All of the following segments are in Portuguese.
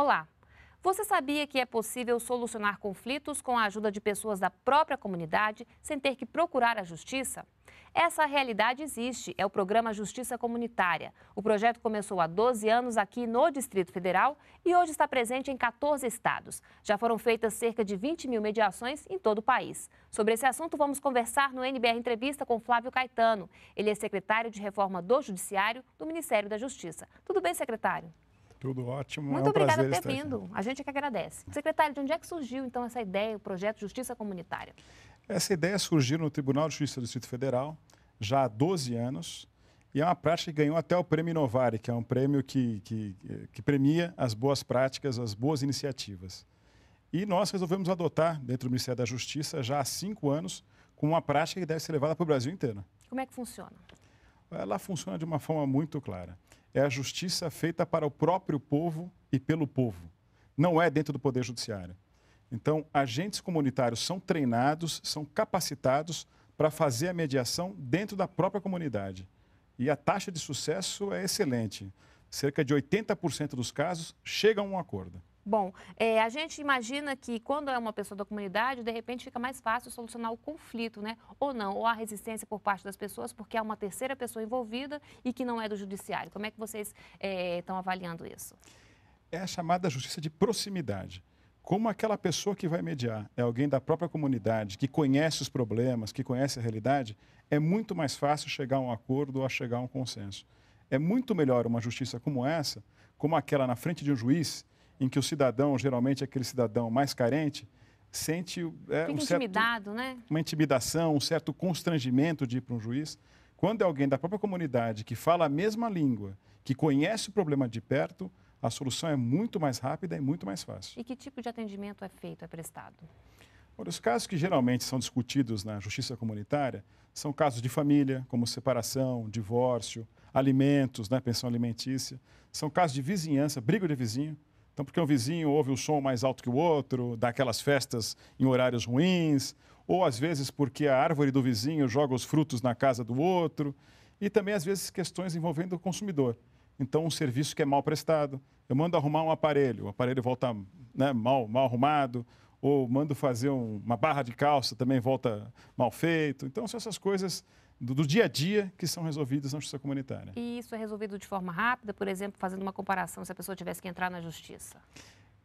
Olá! Você sabia que é possível solucionar conflitos com a ajuda de pessoas da própria comunidade sem ter que procurar a justiça? Essa realidade existe, é o programa Justiça Comunitária. O projeto começou há 12 anos aqui no Distrito Federal e hoje está presente em 14 estados. Já foram feitas cerca de 20 mil mediações em todo o país. Sobre esse assunto, vamos conversar no NBR Entrevista com Flávio Caetano. Ele é secretário de Reforma do Judiciário do Ministério da Justiça. Tudo bem, secretário? Tudo ótimo. Muito é um obrigada por ter vindo. A gente é que agradece. Secretário, de onde é que surgiu então essa ideia, o projeto Justiça Comunitária? Essa ideia surgiu no Tribunal de Justiça do Distrito Federal já há 12 anos. E é uma prática que ganhou até o Prêmio Inovare, que é um prêmio que, que, que premia as boas práticas, as boas iniciativas. E nós resolvemos adotar, dentro do Ministério da Justiça, já há cinco anos, com uma prática que deve ser levada para o Brasil inteiro. Como é que funciona? Ela funciona de uma forma muito clara é a justiça feita para o próprio povo e pelo povo. Não é dentro do Poder Judiciário. Então, agentes comunitários são treinados, são capacitados para fazer a mediação dentro da própria comunidade. E a taxa de sucesso é excelente. Cerca de 80% dos casos chegam a um acordo. Bom, é, a gente imagina que quando é uma pessoa da comunidade, de repente fica mais fácil solucionar o conflito, né? Ou não, ou a resistência por parte das pessoas, porque há uma terceira pessoa envolvida e que não é do judiciário. Como é que vocês é, estão avaliando isso? É a chamada justiça de proximidade. Como aquela pessoa que vai mediar é alguém da própria comunidade, que conhece os problemas, que conhece a realidade, é muito mais fácil chegar a um acordo ou a chegar a um consenso. É muito melhor uma justiça como essa, como aquela na frente de um juiz, em que o cidadão, geralmente aquele cidadão mais carente, sente é, um certo, né? uma intimidação, um certo constrangimento de ir para um juiz. Quando é alguém da própria comunidade que fala a mesma língua, que conhece o problema de perto, a solução é muito mais rápida e muito mais fácil. E que tipo de atendimento é feito, é prestado? Olha, os casos que geralmente são discutidos na justiça comunitária são casos de família, como separação, divórcio, alimentos, né, pensão alimentícia. São casos de vizinhança, briga de vizinho. Então, porque um vizinho ouve o um som mais alto que o outro, dá aquelas festas em horários ruins, ou às vezes porque a árvore do vizinho joga os frutos na casa do outro, e também às vezes questões envolvendo o consumidor. Então, um serviço que é mal prestado, eu mando arrumar um aparelho, o aparelho volta né, mal, mal arrumado, ou mando fazer um, uma barra de calça, também volta mal feito. Então, são essas coisas do, do, dia a dia que são resolvidas na justiça comunitária. E isso é resolvido de forma rápida, por exemplo, fazendo uma comparação se a pessoa tivesse que entrar na justiça?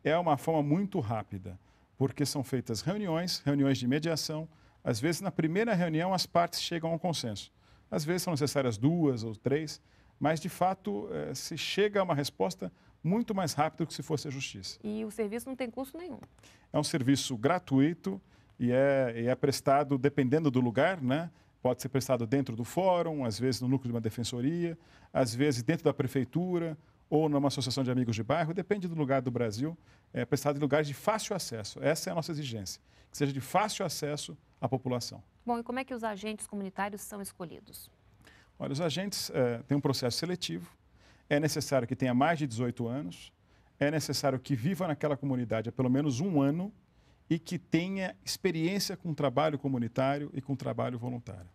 É uma forma muito rápida, porque são feitas reuniões, reuniões de mediação. Às vezes, na primeira reunião, as partes chegam a um consenso. Às vezes, são necessárias duas ou três, mas, de fato, eh, se chega a uma resposta muito mais rápido que se fosse a justiça. E o serviço não tem custo nenhum? É um serviço gratuito e é, e é prestado, dependendo do lugar, né? pode ser prestado dentro do fórum, às vezes no núcleo de uma defensoria, às vezes dentro da prefeitura ou numa associação de amigos de bairro, depende do lugar do Brasil, é prestado em lugares de fácil acesso. Essa é a nossa exigência, que seja de fácil acesso à população. Bom, e como é que os agentes comunitários são escolhidos? Olha, os agentes é, têm um processo seletivo, é necessário que tenha mais de 18 anos, é necessário que viva naquela comunidade há pelo menos um ano e que tenha experiência com trabalho comunitário e com trabalho voluntário.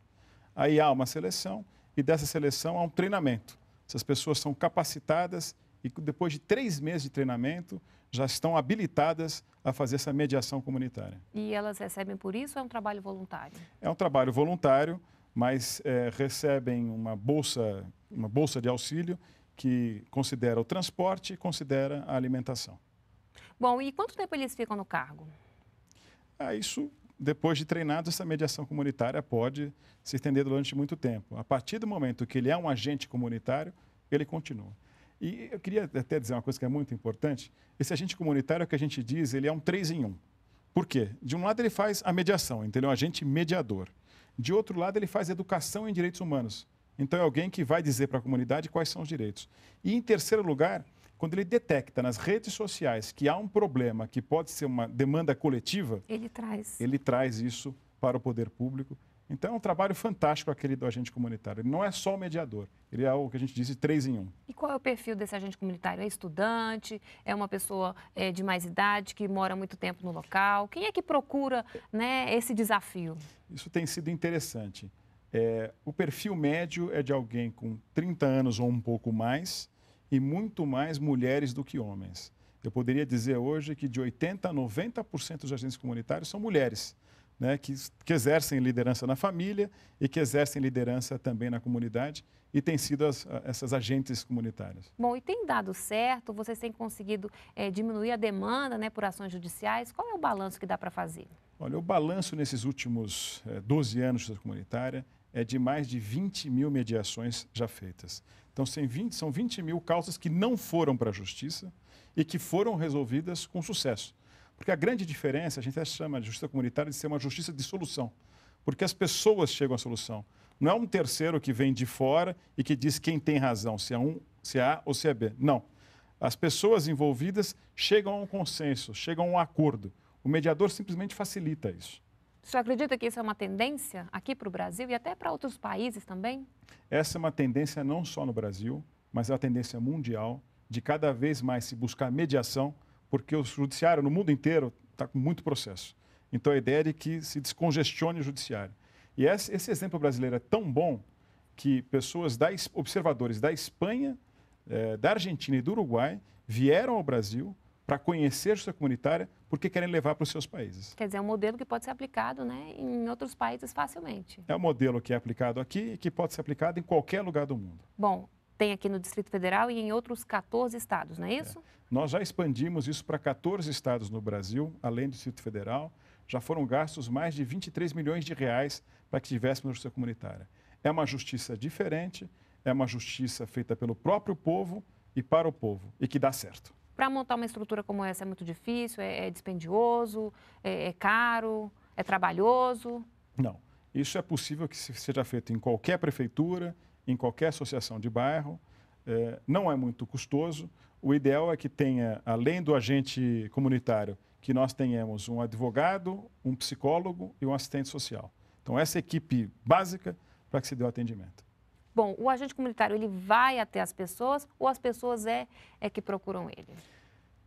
Aí há uma seleção e dessa seleção há um treinamento. Essas pessoas são capacitadas e depois de três meses de treinamento já estão habilitadas a fazer essa mediação comunitária. E elas recebem por isso ou é um trabalho voluntário? É um trabalho voluntário, mas é, recebem uma bolsa, uma bolsa de auxílio que considera o transporte e considera a alimentação. Bom, e quanto tempo eles ficam no cargo? a ah, isso, depois de treinado, essa mediação comunitária pode se estender durante muito tempo. A partir do momento que ele é um agente comunitário, ele continua. E eu queria até dizer uma coisa que é muito importante. Esse agente comunitário, o que a gente diz, ele é um três em um. Por quê? De um lado, ele faz a mediação, então ele é um agente mediador. De outro lado, ele faz educação em direitos humanos. Então, é alguém que vai dizer para a comunidade quais são os direitos. E, em terceiro lugar, quando ele detecta nas redes sociais que há um problema que pode ser uma demanda coletiva, ele traz, ele traz isso para o poder público. Então é um trabalho fantástico aquele do agente comunitário. Ele não é só o mediador, ele é o que a gente disse três em um. E qual é o perfil desse agente comunitário? É estudante? É uma pessoa é, de mais idade que mora muito tempo no local? Quem é que procura né, esse desafio? Isso tem sido interessante. É, o perfil médio é de alguém com 30 anos ou um pouco mais, e muito mais mulheres do que homens. Eu poderia dizer hoje que de 80% a 90% dos agentes comunitários são mulheres, né, que, que, exercem liderança na família e que exercem liderança também na comunidade e têm sido as, essas agentes comunitárias. Bom, e tem dado certo? Vocês têm conseguido é, diminuir a demanda né, por ações judiciais? Qual é o balanço que dá para fazer? Olha, o balanço nesses últimos é, 12 anos da comunitária é de mais de 20 mil mediações já feitas. Então, são 20 mil causas que não foram para a justiça e que foram resolvidas com sucesso. Porque a grande diferença, a gente até chama de justiça comunitária de ser uma justiça de solução, porque as pessoas chegam à solução. Não é um terceiro que vem de fora e que diz quem tem razão, se é um, se é A ou se é B. Não. As pessoas envolvidas chegam a um consenso, chegam a um acordo. O mediador simplesmente facilita isso. O senhor acredita que isso é uma tendência aqui para o Brasil e até para outros países também? Essa é uma tendência não só no Brasil, mas é uma tendência mundial de cada vez mais se buscar mediação, porque o judiciário no mundo inteiro está com muito processo. Então a ideia é de que se descongestione o judiciário. E esse exemplo brasileiro é tão bom que pessoas, da, observadores da Espanha, eh, da Argentina e do Uruguai vieram ao Brasil para conhecer a justiça comunitária porque querem levar para os seus países. Quer dizer, é um modelo que pode ser aplicado né, em outros países facilmente. É um modelo que é aplicado aqui e que pode ser aplicado em qualquer lugar do mundo. Bom, tem aqui no Distrito Federal e em outros 14 estados, não é isso? É. Nós já expandimos isso para 14 estados no Brasil, além do Distrito Federal. Já foram gastos mais de 23 milhões de reais para que tivéssemos justiça comunitária. É uma justiça diferente, é uma justiça feita pelo próprio povo e para o povo, e que dá certo. Para montar uma estrutura como essa é muito difícil, é, é dispendioso, é, é caro, é trabalhoso? Não. Isso é possível que seja feito em qualquer prefeitura, em qualquer associação de bairro. É, não é muito custoso. O ideal é que tenha, além do agente comunitário, que nós tenhamos um advogado, um psicólogo e um assistente social. Então, essa equipe básica para que se dê o atendimento. Bom, o agente comunitário ele vai até as pessoas ou as pessoas é, é que procuram ele?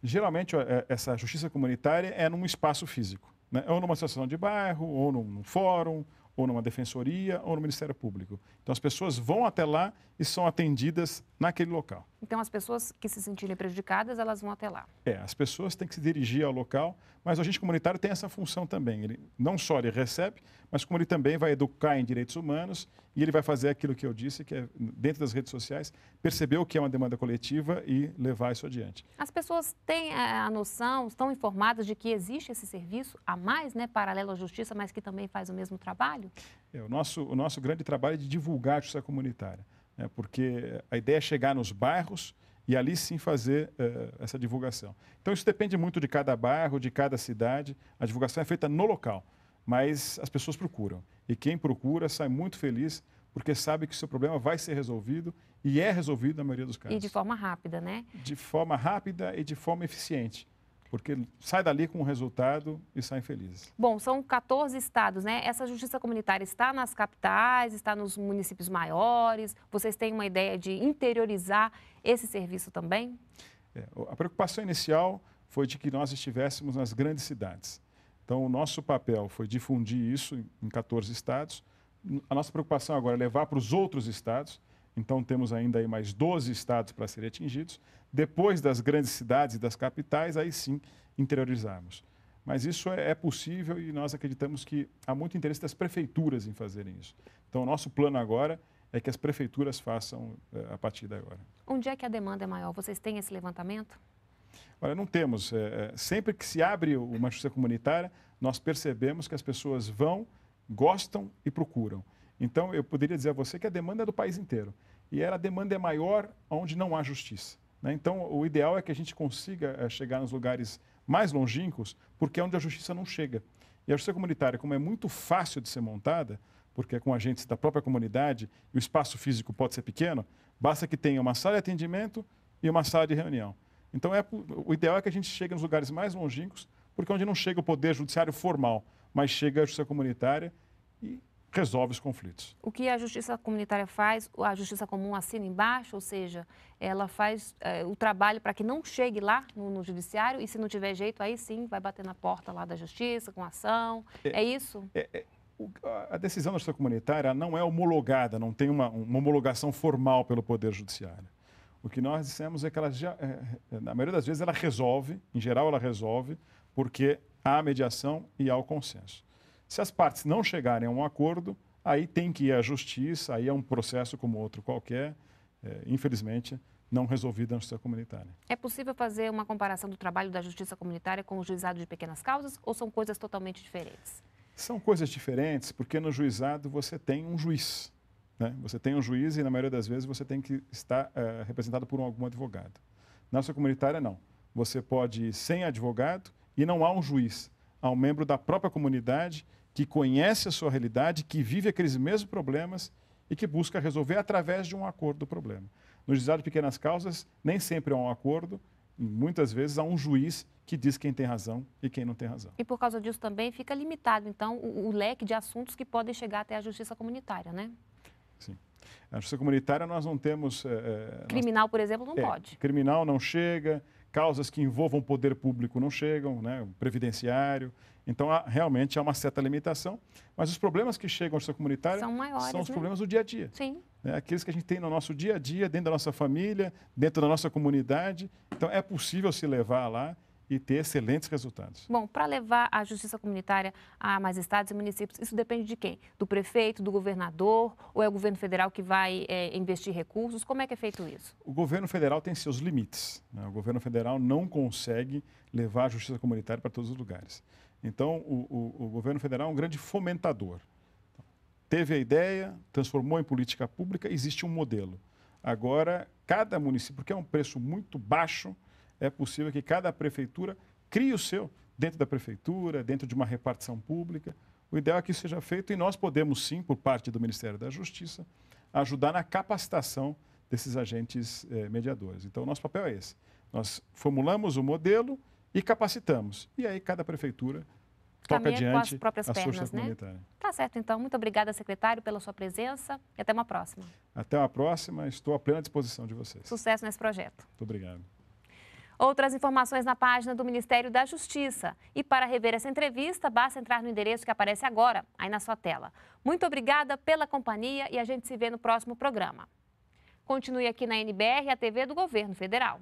Geralmente é, essa justiça comunitária é num espaço físico, né? ou numa associação de bairro, ou num fórum, ou numa defensoria, ou no Ministério Público. Então as pessoas vão até lá e são atendidas naquele local. Então, as pessoas que se sentirem prejudicadas, elas vão até lá. É, as pessoas têm que se dirigir ao local, mas o agente comunitário tem essa função também. Ele não só ele recebe, mas como ele também vai educar em direitos humanos e ele vai fazer aquilo que eu disse, que é dentro das redes sociais, perceber o que é uma demanda coletiva e levar isso adiante. As pessoas têm a noção, estão informadas de que existe esse serviço a mais, né, paralelo à justiça, mas que também faz o mesmo trabalho? É, o nosso, o nosso grande trabalho é de divulgar a justiça comunitária né, porque a ideia é chegar nos bairros e ali sim fazer uh, essa divulgação. Então isso depende muito de cada bairro, de cada cidade. A divulgação é feita no local, mas as pessoas procuram. E quem procura sai muito feliz porque sabe que o seu problema vai ser resolvido e é resolvido na maioria dos casos. E de forma rápida, né? De forma rápida e de forma eficiente porque sai dali com um resultado e saem felizes. Bom, são 14 estados, né? Essa justiça comunitária está nas capitais, está nos municípios maiores. Vocês têm uma ideia de interiorizar esse serviço também? É, a preocupação inicial foi de que nós estivéssemos nas grandes cidades. Então, o nosso papel foi difundir isso em 14 estados. A nossa preocupação agora é levar para os outros estados então temos ainda aí mais 12 estados para serem atingidos. Depois das grandes cidades e das capitais, aí sim interiorizarmos. Mas isso é, é, possível e nós acreditamos que há muito interesse das prefeituras em fazerem isso. Então, o nosso plano agora é que as prefeituras façam eh, a partir de agora. Onde é que a demanda é maior? Vocês têm esse levantamento? Olha, não temos. É, sempre que se abre uma justiça comunitária, nós percebemos que as pessoas vão, gostam e procuram. Então, eu poderia dizer a você que a demanda é do país inteiro. E era, a demanda é maior onde não há justiça. Né? Então, o ideal é que a gente consiga é, chegar nos lugares mais longínquos, porque é onde a justiça não chega. E a justiça comunitária, como é muito fácil de ser montada, porque é com agentes da própria comunidade e o espaço físico pode ser pequeno, basta que tenha uma sala de atendimento e uma sala de reunião. Então, é, o ideal é que a gente chegue nos lugares mais longínquos, porque é onde não chega o poder judiciário formal, mas chega a justiça comunitária e resolve os conflitos. O que a justiça comunitária faz, a justiça comum assina embaixo, ou seja, ela faz é, o trabalho para que não chegue lá no, no, judiciário e se não tiver jeito, aí sim vai bater na porta lá da justiça com ação. É, é isso? É, é a decisão da justiça comunitária não é homologada, não tem uma, uma, homologação formal pelo Poder Judiciário. O que nós dissemos é que ela, já, é, é, na maioria das vezes, ela resolve, em geral, ela resolve, porque há mediação e há o consenso. Se as partes não chegarem a um acordo, aí tem que ir à justiça, aí é um processo como outro qualquer, é, infelizmente, não resolvido na justiça comunitária. É possível fazer uma comparação do trabalho da justiça comunitária com o juizado de pequenas causas ou são coisas totalmente diferentes? São coisas diferentes porque no juizado você tem um juiz. Né? Você tem um juiz e, na maioria das vezes, você tem que estar eh, representado por algum advogado. Na justiça comunitária, não. Você pode ir sem advogado e não há um juiz. Há um membro da própria comunidade que conhece a sua realidade, que vive aqueles mesmos problemas e que busca resolver através de um acordo do problema. No juizado de pequenas causas, nem sempre há um acordo, muitas vezes há um juiz que diz quem tem razão e quem não tem razão. E por causa disso também fica limitado, então, o, o leque de assuntos que podem chegar até a justiça comunitária, né? Sim. A justiça comunitária nós não temos. É, criminal, nós... por exemplo, não é, pode. Criminal não chega, causas que envolvam poder público não chegam, né? Previdenciário. Então, há, realmente há uma certa limitação, mas os problemas que chegam ao setor comunitário são, maiores, são os né? problemas do dia a dia. Sim. Né? Aqueles que a gente tem no nosso dia a dia, dentro da nossa família, dentro da nossa comunidade. Então, é possível se levar lá e ter excelentes resultados. Bom, para levar a justiça comunitária a mais estados e municípios, isso depende de quem? Do prefeito, do governador ou é o governo federal que vai é, investir recursos? Como é que é feito isso? O governo federal tem seus limites. Né? O governo federal não consegue levar a justiça comunitária para todos os lugares. Então, o, o, o governo federal é um grande fomentador. Teve a ideia, transformou em política pública, existe um modelo. Agora, cada município, porque é um preço muito baixo, é possível que cada prefeitura crie o seu dentro da prefeitura, dentro de uma repartição pública. O ideal é que isso seja feito e nós podemos sim, por parte do Ministério da Justiça, ajudar na capacitação desses agentes eh, mediadores. Então, o nosso papel é esse. Nós formulamos o modelo, e capacitamos. E aí cada prefeitura toca adiante com as próprias a pernas, sua né? Tá certo, então. Muito obrigada, secretário, pela sua presença e até uma próxima. Até uma próxima. Estou à plena disposição de vocês. Sucesso nesse projeto. Muito obrigado. Outras informações na página do Ministério da Justiça. E para rever essa entrevista, basta entrar no endereço que aparece agora, aí na sua tela. Muito obrigada pela companhia e a gente se vê no próximo programa. Continue aqui na NBR, a TV do Governo Federal.